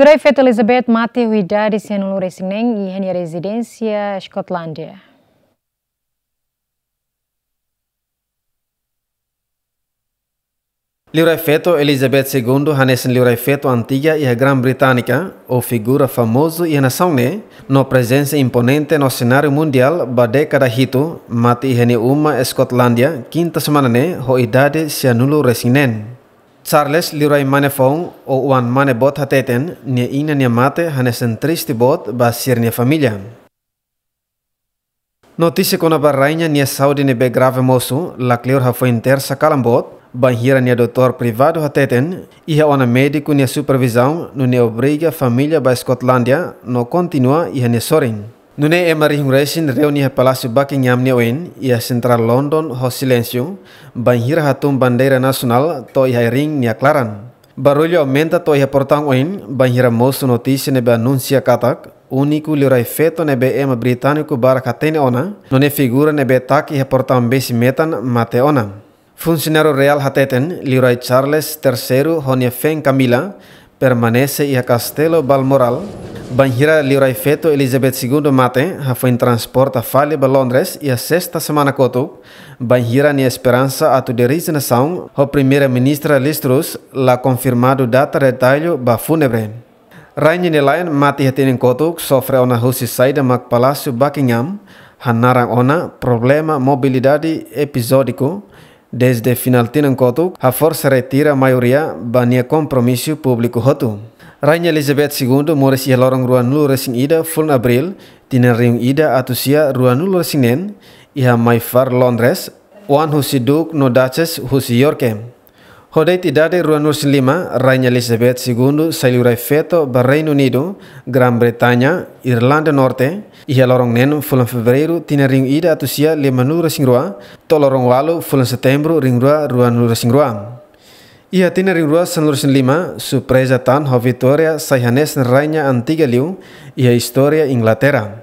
Gurai Feto Elizabeth Mateuida dizia no Luresineng e a ya residência Skotlandia. Liurai feto Elizabeth II hanesen liurai feto antiga e Gran Britannica o figura famoso e a no presensi imponente no senario mundial ba década hito, mati hene uma Skotlandia kinta semana né, ho idade se anulo resinen. Charles Leroy Manefong o Juan Manebot hateten nie ina ni mate hanesen tristi bot ba sir nie familia. Notice kona barrainha nie saudi nie be grave mosu la cleor ha foi intersa calambot, banhira nie doutor privado hateten, e ha ona medico nie supervisão no nie obriga família ba Scotlandia no continua i ha sorin. Nune e mari hungresin reuni ha Palácio Buckingham ne oin ia Central London ho silêncio hira hatum bandera nasional to ia ring ne aclaran. Barulho menta to ia portão oin banhira moço notícia nebe anuncia katak único feto ne nebe ema britânico bara katene ona nune figura nebe tak ia portão besi metan mate ona. Funcionario real hateten lirai Charles III Honia Fen Camila permanece ia Castelo Balmoral Banhira liurai feto Elizabeth II mate, ha foi transporta fale ba Londres ia a sexta semana koto, banhira ni Esperanza atu de resignação, ho primeira ministra Listrus la confirmado data retalho ba fúnebre. Rainha nelayan mati hatinin koto, sofre ona husi saida mak Palacio Buckingham, hanarang ona problema mobilidade episódico, desde final tinan koto, ha força retira maioria ba nia compromisso público hotu. Rainha Elizabeth II mores ia lorong ruan lu resing ida full April tina riung ida atusia ruan lu resing nen ia mai far Londres wan husi duk no Duchess husi Yorke. Hodei tidade ruan lu lima Rainha Elizabeth II sailurai feto ba Unido, Gran Bretanya, Irlanda Norte ia lorong nen full Febrero tina riung ida atusia lima lu resing rua to lorong walu full September ring rua ruan lu resing rua. Ia tinering rua sanlursin lima, su presa tan hovitoria saihanes rainha antiga liu, ia historia Inglaterra.